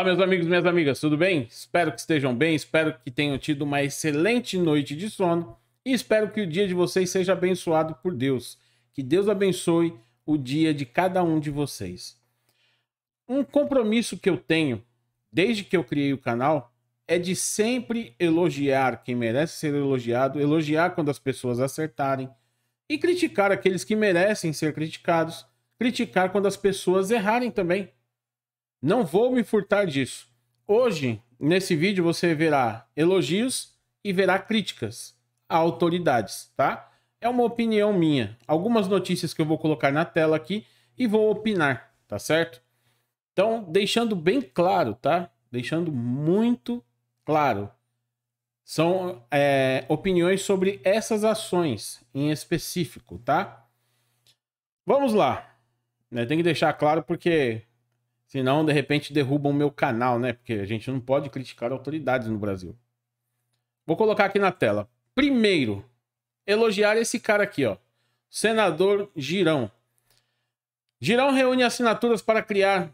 Olá, meus amigos e minhas amigas, tudo bem? Espero que estejam bem, espero que tenham tido uma excelente noite de sono e espero que o dia de vocês seja abençoado por Deus. Que Deus abençoe o dia de cada um de vocês. Um compromisso que eu tenho desde que eu criei o canal é de sempre elogiar quem merece ser elogiado, elogiar quando as pessoas acertarem e criticar aqueles que merecem ser criticados, criticar quando as pessoas errarem também. Não vou me furtar disso. Hoje, nesse vídeo, você verá elogios e verá críticas a autoridades, tá? É uma opinião minha. Algumas notícias que eu vou colocar na tela aqui e vou opinar, tá certo? Então, deixando bem claro, tá? Deixando muito claro. São é, opiniões sobre essas ações em específico, tá? Vamos lá. Né, tem que deixar claro porque Senão, de repente, derrubam o meu canal, né? Porque a gente não pode criticar autoridades no Brasil. Vou colocar aqui na tela. Primeiro, elogiar esse cara aqui, ó. Senador Girão. Girão reúne assinaturas para criar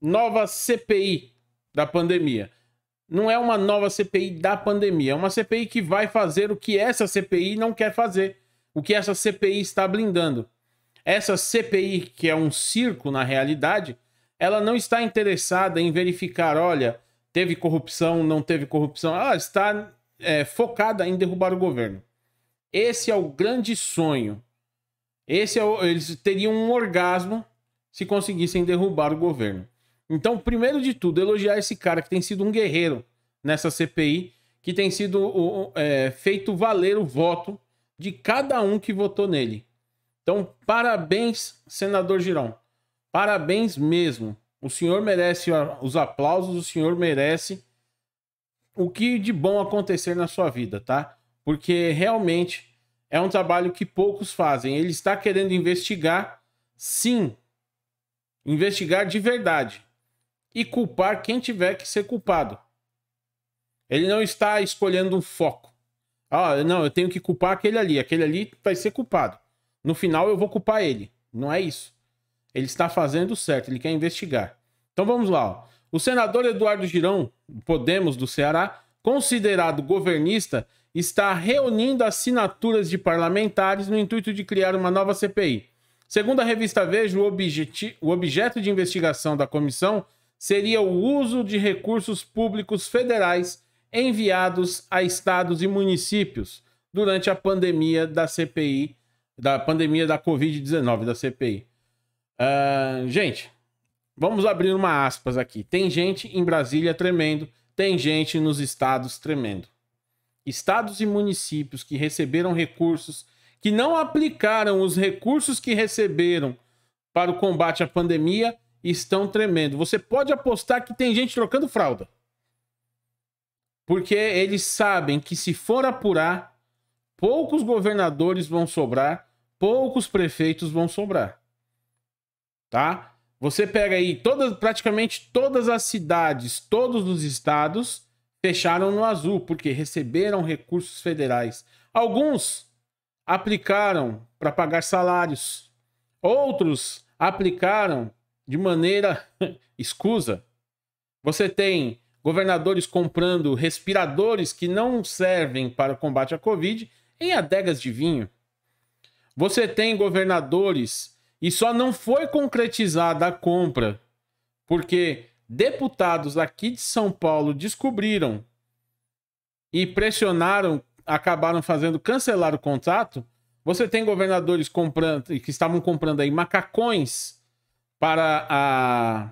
nova CPI da pandemia. Não é uma nova CPI da pandemia, é uma CPI que vai fazer o que essa CPI não quer fazer, o que essa CPI está blindando. Essa CPI, que é um circo na realidade, ela não está interessada em verificar, olha, teve corrupção, não teve corrupção. Ela está é, focada em derrubar o governo. Esse é o grande sonho. Esse é o, eles teriam um orgasmo se conseguissem derrubar o governo. Então, primeiro de tudo, elogiar esse cara que tem sido um guerreiro nessa CPI, que tem sido é, feito valer o voto de cada um que votou nele. Então, parabéns, senador Girão. Parabéns mesmo. O senhor merece os aplausos, o senhor merece o que de bom acontecer na sua vida, tá? Porque realmente é um trabalho que poucos fazem. Ele está querendo investigar, sim. Investigar de verdade. E culpar quem tiver que ser culpado. Ele não está escolhendo um foco. Ah, não, eu tenho que culpar aquele ali. Aquele ali vai ser culpado. No final eu vou culpar ele. Não é isso. Ele está fazendo certo, ele quer investigar. Então vamos lá. Ó. O senador Eduardo Girão, Podemos do Ceará, considerado governista, está reunindo assinaturas de parlamentares no intuito de criar uma nova CPI. Segundo a revista Veja, o, o objeto de investigação da comissão seria o uso de recursos públicos federais enviados a estados e municípios durante a pandemia da CPI, da pandemia da Covid-19, da CPI. Uh, gente, vamos abrir uma aspas aqui. Tem gente em Brasília tremendo, tem gente nos estados tremendo. Estados e municípios que receberam recursos, que não aplicaram os recursos que receberam para o combate à pandemia, estão tremendo. Você pode apostar que tem gente trocando fralda. Porque eles sabem que se for apurar, poucos governadores vão sobrar, poucos prefeitos vão sobrar tá? Você pega aí todas, praticamente todas as cidades, todos os estados fecharam no azul, porque receberam recursos federais. Alguns aplicaram para pagar salários, outros aplicaram de maneira escusa. Você tem governadores comprando respiradores que não servem para o combate à Covid em adegas de vinho. Você tem governadores e só não foi concretizada a compra porque deputados aqui de São Paulo descobriram e pressionaram, acabaram fazendo cancelar o contrato. Você tem governadores comprando que estavam comprando aí macacões para a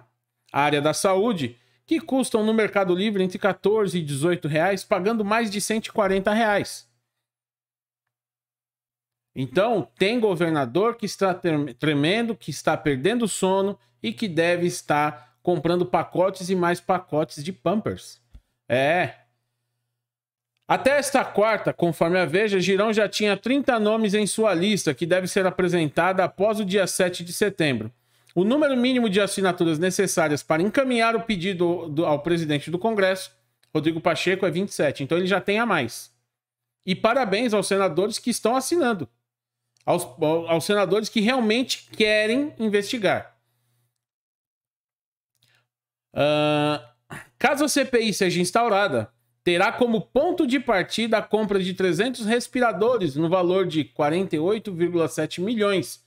área da saúde que custam no Mercado Livre entre 14 e 18 reais, pagando mais de 140 reais. Então, tem governador que está tremendo, que está perdendo sono e que deve estar comprando pacotes e mais pacotes de Pampers. É. Até esta quarta, conforme a Veja, Girão já tinha 30 nomes em sua lista, que deve ser apresentada após o dia 7 de setembro. O número mínimo de assinaturas necessárias para encaminhar o pedido ao presidente do Congresso, Rodrigo Pacheco, é 27. Então ele já tem a mais. E parabéns aos senadores que estão assinando aos, aos senadores que realmente querem investigar. Uh, caso a CPI seja instaurada, terá como ponto de partida a compra de 300 respiradores no valor de 48,7 milhões,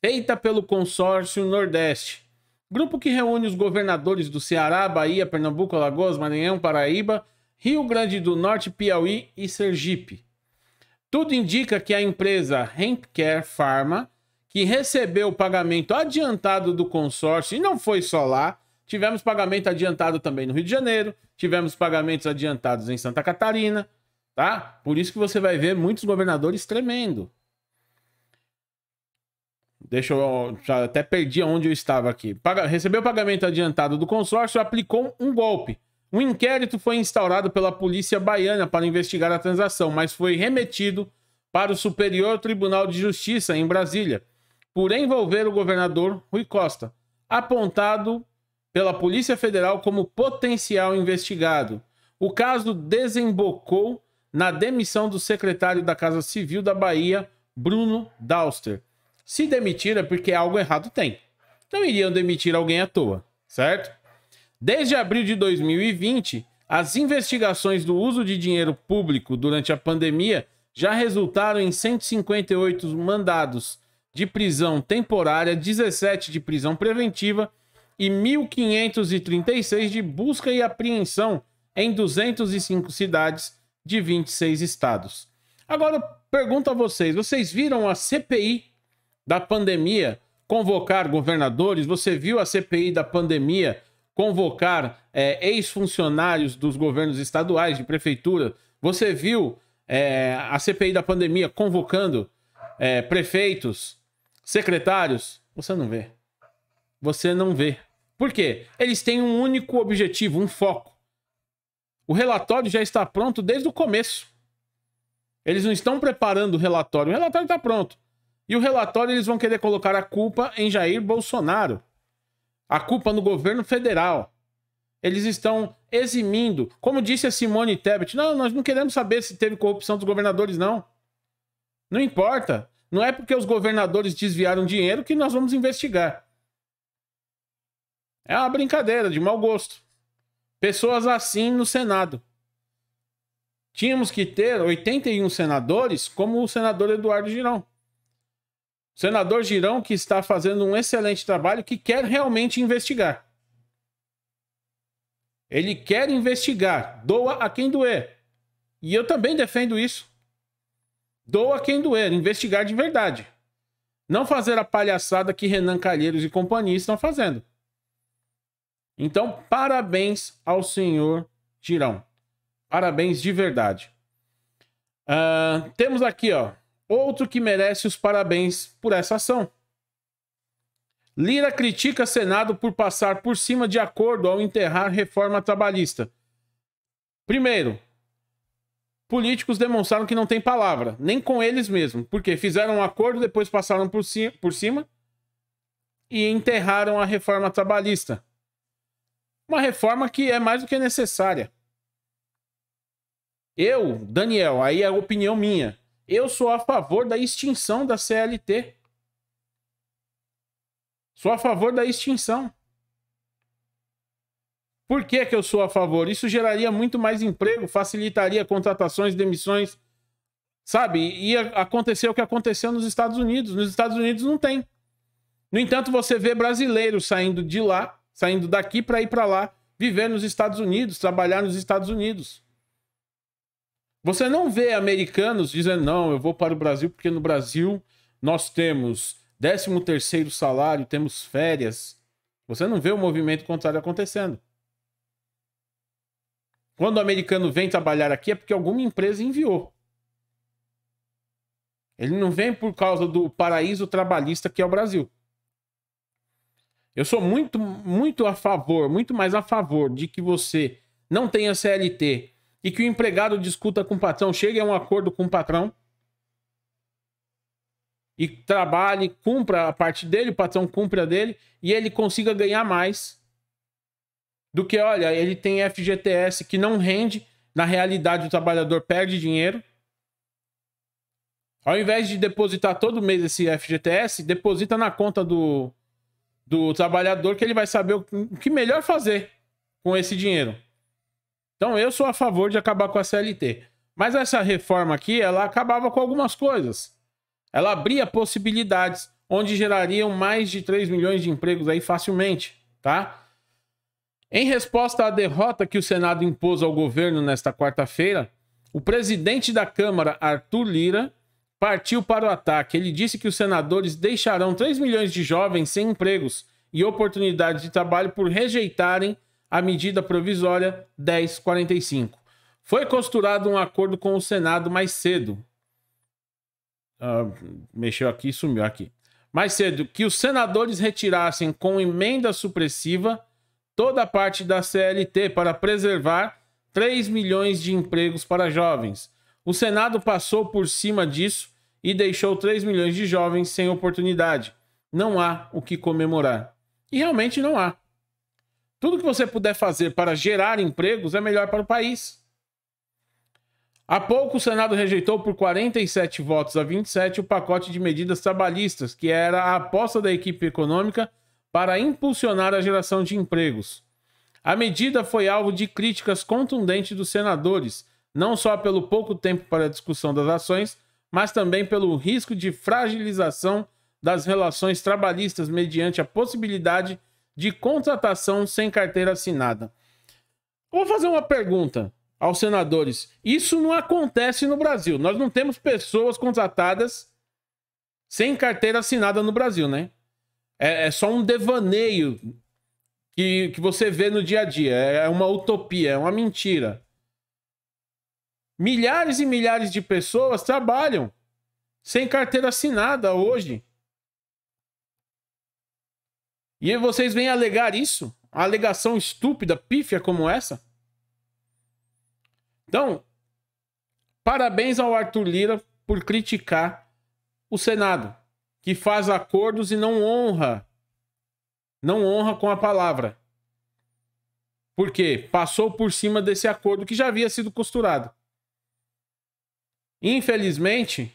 feita pelo consórcio Nordeste, grupo que reúne os governadores do Ceará, Bahia, Pernambuco, Alagoas, Maranhão, Paraíba, Rio Grande do Norte, Piauí e Sergipe. Tudo indica que a empresa HempCare Pharma, que recebeu o pagamento adiantado do consórcio, e não foi só lá, tivemos pagamento adiantado também no Rio de Janeiro, tivemos pagamentos adiantados em Santa Catarina, tá? Por isso que você vai ver muitos governadores tremendo. Deixa eu. até perdi onde eu estava aqui. Paga, recebeu pagamento adiantado do consórcio, aplicou um golpe. Um inquérito foi instaurado pela polícia baiana para investigar a transação, mas foi remetido para o Superior Tribunal de Justiça em Brasília por envolver o governador Rui Costa, apontado pela Polícia Federal como potencial investigado. O caso desembocou na demissão do secretário da Casa Civil da Bahia, Bruno Dauster. Se demitir é porque algo errado tem. Então iriam demitir alguém à toa, certo? Desde abril de 2020, as investigações do uso de dinheiro público durante a pandemia já resultaram em 158 mandados de prisão temporária, 17 de prisão preventiva e 1.536 de busca e apreensão em 205 cidades de 26 estados. Agora eu pergunto a vocês: vocês viram a CPI da pandemia convocar governadores? Você viu a CPI da pandemia convocar é, ex-funcionários dos governos estaduais, de prefeitura. Você viu é, a CPI da pandemia convocando é, prefeitos, secretários? Você não vê. Você não vê. Por quê? Eles têm um único objetivo, um foco. O relatório já está pronto desde o começo. Eles não estão preparando o relatório. O relatório está pronto. E o relatório eles vão querer colocar a culpa em Jair Bolsonaro. A culpa no governo federal. Eles estão eximindo. Como disse a Simone Tebet, não, nós não queremos saber se teve corrupção dos governadores, não. Não importa. Não é porque os governadores desviaram dinheiro que nós vamos investigar. É uma brincadeira de mau gosto. Pessoas assim no Senado. Tínhamos que ter 81 senadores, como o senador Eduardo Girão. Senador Girão, que está fazendo um excelente trabalho, que quer realmente investigar. Ele quer investigar. Doa a quem doer. E eu também defendo isso. Doa a quem doer. Investigar de verdade. Não fazer a palhaçada que Renan Calheiros e companhia estão fazendo. Então, parabéns ao senhor Girão. Parabéns de verdade. Uh, temos aqui, ó. Outro que merece os parabéns por essa ação. Lira critica Senado por passar por cima de acordo ao enterrar reforma trabalhista. Primeiro, políticos demonstraram que não tem palavra, nem com eles mesmos, porque fizeram um acordo, depois passaram por cima, por cima e enterraram a reforma trabalhista. Uma reforma que é mais do que necessária. Eu, Daniel, aí é opinião minha. Eu sou a favor da extinção da CLT. Sou a favor da extinção. Por que, que eu sou a favor? Isso geraria muito mais emprego, facilitaria contratações, demissões. Sabe? Ia acontecer o que aconteceu nos Estados Unidos. Nos Estados Unidos não tem. No entanto, você vê brasileiros saindo de lá, saindo daqui para ir para lá, viver nos Estados Unidos, trabalhar nos Estados Unidos. Você não vê americanos dizendo, não, eu vou para o Brasil porque no Brasil nós temos 13 terceiro salário, temos férias. Você não vê o movimento contrário acontecendo. Quando o americano vem trabalhar aqui é porque alguma empresa enviou. Ele não vem por causa do paraíso trabalhista que é o Brasil. Eu sou muito, muito a favor, muito mais a favor de que você não tenha CLT e que o empregado discuta com o patrão, chegue a um acordo com o patrão e trabalhe, cumpra a parte dele, o patrão cumpra a dele e ele consiga ganhar mais do que, olha, ele tem FGTS que não rende, na realidade o trabalhador perde dinheiro. Ao invés de depositar todo mês esse FGTS, deposita na conta do, do trabalhador que ele vai saber o que melhor fazer com esse dinheiro. Então eu sou a favor de acabar com a CLT. Mas essa reforma aqui, ela acabava com algumas coisas. Ela abria possibilidades onde gerariam mais de 3 milhões de empregos aí facilmente, tá? Em resposta à derrota que o Senado impôs ao governo nesta quarta-feira, o presidente da Câmara, Arthur Lira, partiu para o ataque. Ele disse que os senadores deixarão 3 milhões de jovens sem empregos e oportunidades de trabalho por rejeitarem a medida provisória 1045. Foi costurado um acordo com o Senado mais cedo. Ah, mexeu aqui e sumiu aqui. Mais cedo, que os senadores retirassem com emenda supressiva toda a parte da CLT para preservar 3 milhões de empregos para jovens. O Senado passou por cima disso e deixou 3 milhões de jovens sem oportunidade. Não há o que comemorar. E realmente não há. Tudo que você puder fazer para gerar empregos é melhor para o país. Há pouco, o Senado rejeitou por 47 votos a 27 o pacote de medidas trabalhistas, que era a aposta da equipe econômica para impulsionar a geração de empregos. A medida foi alvo de críticas contundentes dos senadores, não só pelo pouco tempo para a discussão das ações, mas também pelo risco de fragilização das relações trabalhistas mediante a possibilidade de contratação sem carteira assinada. Vou fazer uma pergunta aos senadores. Isso não acontece no Brasil. Nós não temos pessoas contratadas sem carteira assinada no Brasil, né? É, é só um devaneio que, que você vê no dia a dia. É, é uma utopia, é uma mentira. Milhares e milhares de pessoas trabalham sem carteira assinada hoje. E vocês vêm alegar isso? alegação estúpida, pífia como essa? Então, parabéns ao Arthur Lira por criticar o Senado, que faz acordos e não honra. Não honra com a palavra. Porque passou por cima desse acordo que já havia sido costurado. Infelizmente,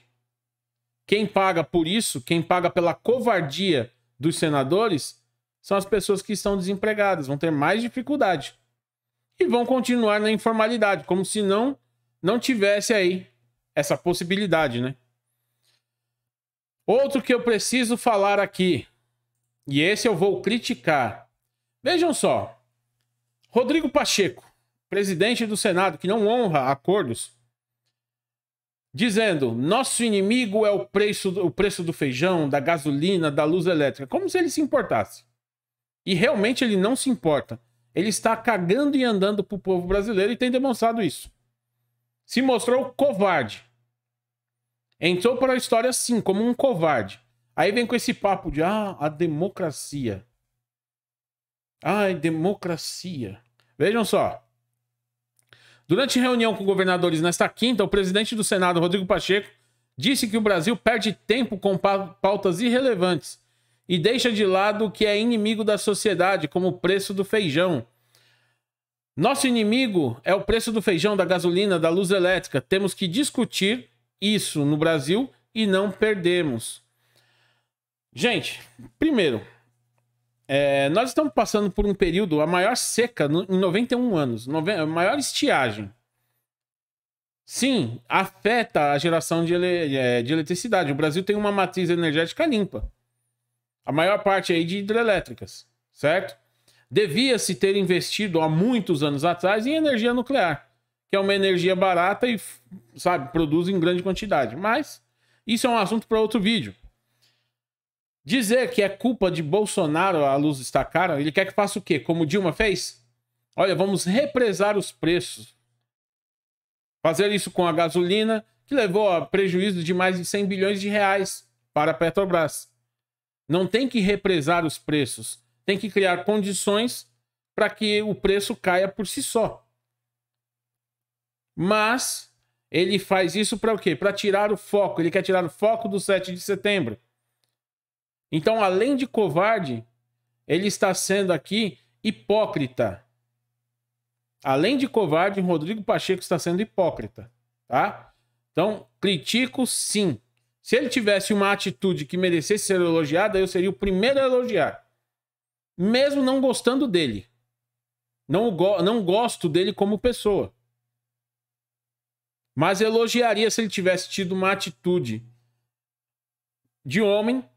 quem paga por isso, quem paga pela covardia dos senadores, são as pessoas que estão desempregadas, vão ter mais dificuldade e vão continuar na informalidade, como se não não tivesse aí essa possibilidade, né? Outro que eu preciso falar aqui, e esse eu vou criticar. Vejam só. Rodrigo Pacheco, presidente do Senado, que não honra acordos, dizendo: "Nosso inimigo é o preço, o preço do feijão, da gasolina, da luz elétrica", como se ele se importasse. E realmente ele não se importa. Ele está cagando e andando pro povo brasileiro e tem demonstrado isso. Se mostrou covarde. Entrou para a história assim, como um covarde. Aí vem com esse papo de ah, a democracia. Ai, democracia. Vejam só. Durante reunião com governadores nesta quinta, o presidente do Senado, Rodrigo Pacheco, disse que o Brasil perde tempo com pautas irrelevantes e deixa de lado o que é inimigo da sociedade, como o preço do feijão. Nosso inimigo é o preço do feijão, da gasolina, da luz elétrica. Temos que discutir isso no Brasil e não perdemos. Gente, primeiro, é, nós estamos passando por um período, a maior seca no, em 91 anos, a maior estiagem. Sim, afeta a geração de, ele, é, de eletricidade. O Brasil tem uma matriz energética limpa. A maior parte aí de hidrelétricas, certo? Devia-se ter investido há muitos anos atrás em energia nuclear, que é uma energia barata e, sabe, produz em grande quantidade. Mas isso é um assunto para outro vídeo. Dizer que é culpa de Bolsonaro a luz está cara, ele quer que faça o quê? Como Dilma fez? Olha, vamos represar os preços. Fazer isso com a gasolina, que levou a prejuízo de mais de 100 bilhões de reais para a Petrobras. Não tem que represar os preços, tem que criar condições para que o preço caia por si só. Mas ele faz isso para o quê? Para tirar o foco. Ele quer tirar o foco do 7 de setembro. Então, além de covarde, ele está sendo aqui hipócrita. Além de covarde, Rodrigo Pacheco está sendo hipócrita, tá? Então, critico sim. Se ele tivesse uma atitude que merecesse ser elogiada, eu seria o primeiro a elogiar. Mesmo não gostando dele. Não, go não gosto dele como pessoa. Mas elogiaria se ele tivesse tido uma atitude de homem,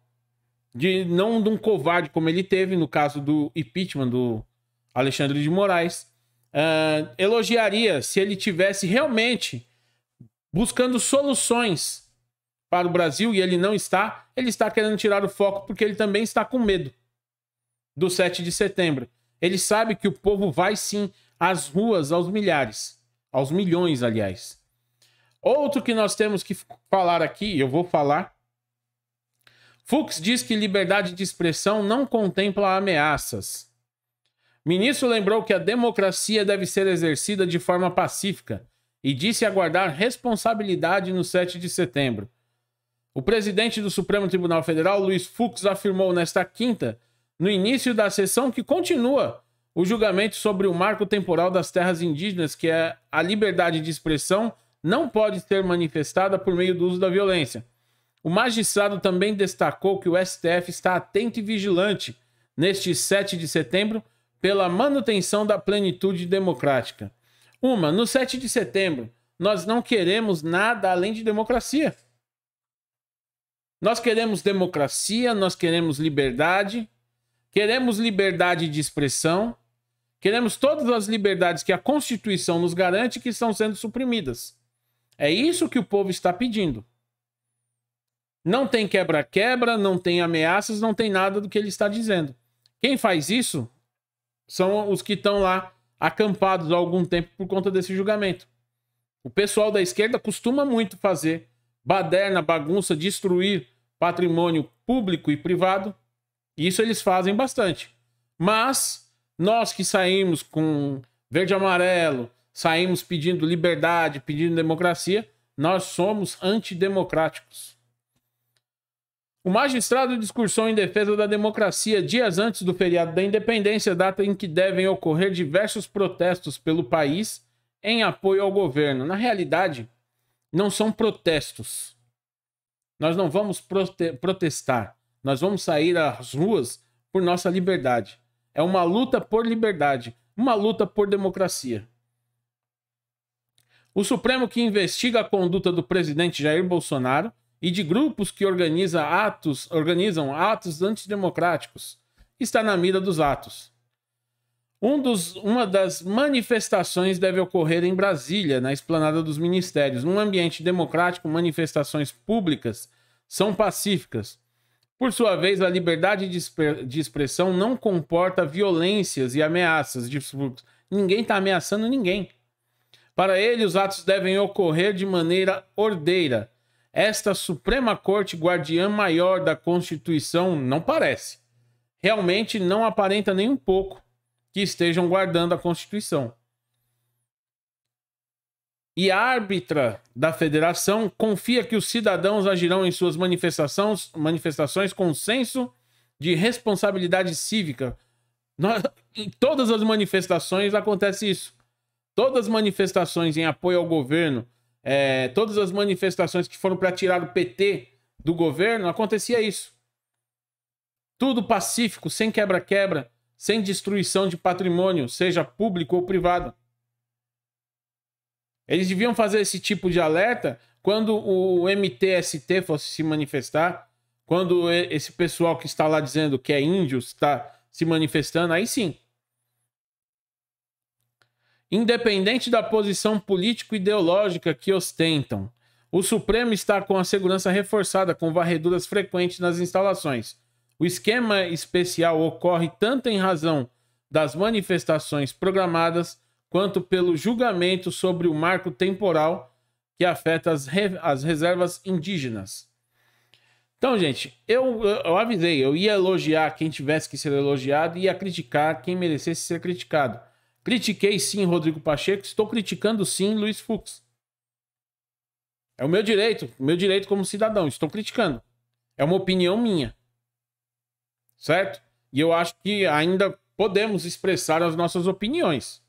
de não de um covarde como ele teve no caso do impeachment do Alexandre de Moraes. Uh, elogiaria se ele tivesse realmente buscando soluções para o Brasil e ele não está, ele está querendo tirar o foco porque ele também está com medo do 7 de setembro. Ele sabe que o povo vai sim às ruas, aos milhares, aos milhões, aliás. Outro que nós temos que falar aqui, eu vou falar. Fux diz que liberdade de expressão não contempla ameaças. Ministro lembrou que a democracia deve ser exercida de forma pacífica e disse aguardar responsabilidade no 7 de setembro. O presidente do Supremo Tribunal Federal, Luiz Fux, afirmou nesta quinta, no início da sessão, que continua o julgamento sobre o marco temporal das terras indígenas, que é a liberdade de expressão não pode ser manifestada por meio do uso da violência. O magistrado também destacou que o STF está atento e vigilante neste 7 de setembro pela manutenção da plenitude democrática. Uma, no 7 de setembro, nós não queremos nada além de democracia. Nós queremos democracia, nós queremos liberdade, queremos liberdade de expressão, queremos todas as liberdades que a Constituição nos garante que estão sendo suprimidas. É isso que o povo está pedindo. Não tem quebra-quebra, não tem ameaças, não tem nada do que ele está dizendo. Quem faz isso são os que estão lá acampados há algum tempo por conta desse julgamento. O pessoal da esquerda costuma muito fazer baderna, bagunça, destruir patrimônio público e privado. Isso eles fazem bastante. Mas nós que saímos com verde e amarelo, saímos pedindo liberdade, pedindo democracia, nós somos antidemocráticos. O magistrado discursou em defesa da democracia dias antes do feriado da independência, data em que devem ocorrer diversos protestos pelo país em apoio ao governo. Na realidade, não são protestos. Nós não vamos prote protestar. Nós vamos sair às ruas por nossa liberdade. É uma luta por liberdade, uma luta por democracia. O Supremo que investiga a conduta do presidente Jair Bolsonaro e de grupos que organiza atos, organizam atos antidemocráticos está na mira dos atos. Um dos, uma das manifestações deve ocorrer em Brasília, na esplanada dos ministérios. Num ambiente democrático, manifestações públicas são pacíficas. Por sua vez, a liberdade de, de expressão não comporta violências e ameaças. Ninguém está ameaçando ninguém. Para ele, os atos devem ocorrer de maneira ordeira. Esta Suprema Corte Guardiã Maior da Constituição não parece. Realmente não aparenta nem um pouco que estejam guardando a Constituição. E a árbitra da federação confia que os cidadãos agirão em suas manifestações, manifestações com senso de responsabilidade cívica. Nós, em todas as manifestações acontece isso. Todas as manifestações em apoio ao governo, é, todas as manifestações que foram para tirar o PT do governo, acontecia isso. Tudo pacífico, sem quebra-quebra sem destruição de patrimônio, seja público ou privado. Eles deviam fazer esse tipo de alerta quando o MTST fosse se manifestar, quando esse pessoal que está lá dizendo que é índio está se manifestando, aí sim. Independente da posição político-ideológica que ostentam, o Supremo está com a segurança reforçada com varreduras frequentes nas instalações o esquema especial ocorre tanto em razão das manifestações programadas quanto pelo julgamento sobre o marco temporal que afeta as, re as reservas indígenas. Então, gente, eu, eu avisei, eu ia elogiar quem tivesse que ser elogiado e ia criticar quem merecesse ser criticado. Critiquei sim Rodrigo Pacheco, estou criticando sim Luiz Fux. É o meu direito, meu direito como cidadão, estou criticando. É uma opinião minha certo? E eu acho que ainda podemos expressar as nossas opiniões.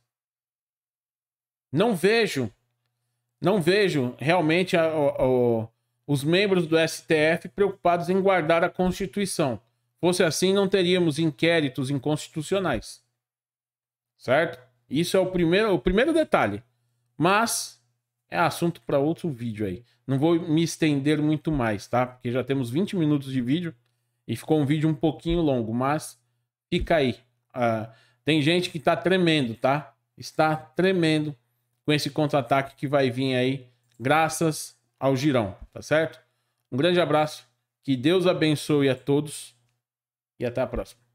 Não vejo, não vejo realmente a, a, a, os membros do STF preocupados em guardar a Constituição. Fosse assim, não teríamos inquéritos inconstitucionais. Certo? Isso é o primeiro, o primeiro detalhe. Mas é assunto para outro vídeo aí. Não vou me estender muito mais, tá? Porque já temos 20 minutos de vídeo. E ficou um vídeo um pouquinho longo, mas fica aí. Uh, tem gente que está tremendo, tá? Está tremendo com esse contra-ataque que vai vir aí, graças ao Girão, tá certo? Um grande abraço, que Deus abençoe a todos e até a próxima.